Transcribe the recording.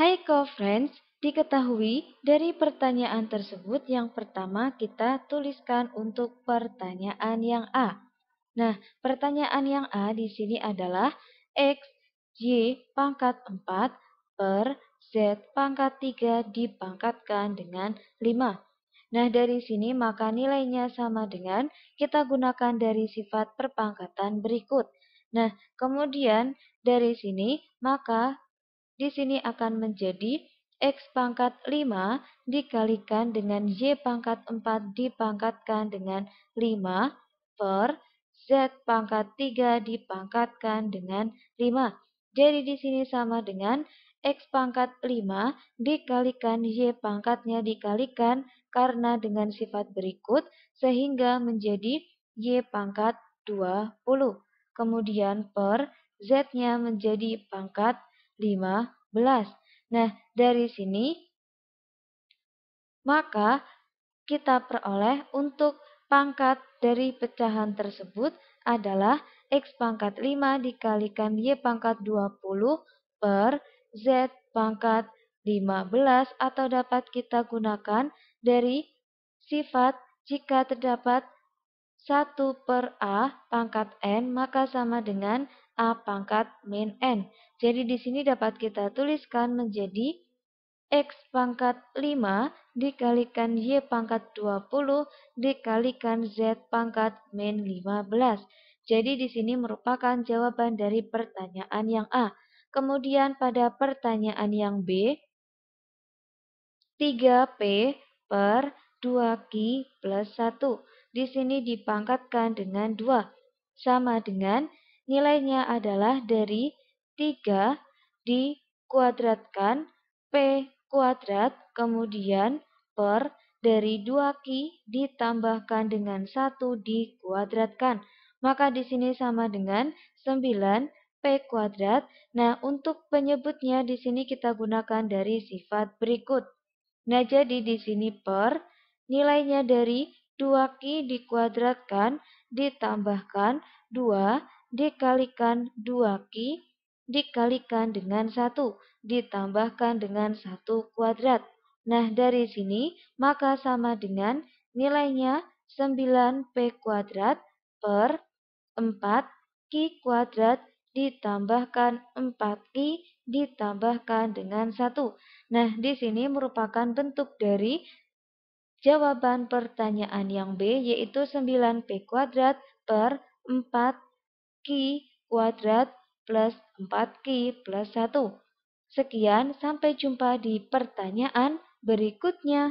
Hai co-friends, diketahui dari pertanyaan tersebut yang pertama kita tuliskan untuk pertanyaan yang A. Nah, pertanyaan yang A di sini adalah X, Y pangkat 4 per Z pangkat 3 dipangkatkan dengan 5. Nah, dari sini maka nilainya sama dengan kita gunakan dari sifat perpangkatan berikut. Nah, kemudian dari sini maka di sini akan menjadi X pangkat 5 dikalikan dengan Y pangkat 4 dipangkatkan dengan 5 per Z pangkat 3 dipangkatkan dengan 5. Jadi di sini sama dengan X pangkat 5 dikalikan Y pangkatnya dikalikan karena dengan sifat berikut sehingga menjadi Y pangkat 20. Kemudian per Z-nya menjadi pangkat 15. Nah, dari sini maka kita peroleh untuk pangkat dari pecahan tersebut adalah X pangkat 5 dikalikan Y pangkat 20 per Z pangkat 15 atau dapat kita gunakan dari sifat jika terdapat 1 per A pangkat N maka sama dengan A pangkat min N. Jadi di sini dapat kita tuliskan menjadi X pangkat 5 dikalikan Y pangkat 20 dikalikan Z pangkat min 15. Jadi di sini merupakan jawaban dari pertanyaan yang A. Kemudian pada pertanyaan yang B, 3P per 2Q plus 1. Di sini dipangkatkan dengan 2. Sama dengan nilainya adalah dari 3 dikuadratkan P kuadrat kemudian per dari 2 Q ditambahkan dengan 1 dikuadratkan. Maka di sini sama dengan 9 P kuadrat. Nah, untuk penyebutnya di sini kita gunakan dari sifat berikut. Nah, jadi di sini per nilainya dari 2 Q dikuadratkan ditambahkan 2 dikalikan 2 Ki dikalikan dengan 1, ditambahkan dengan 1 kuadrat. Nah, dari sini maka sama dengan nilainya 9P kuadrat per 4 Ki kuadrat ditambahkan 4 Ki ditambahkan dengan 1. Nah, di sini merupakan bentuk dari jawaban pertanyaan yang B yaitu 9P kuadrat per 4 Q kuadrat plus 4Q plus 1. Sekian, sampai jumpa di pertanyaan berikutnya.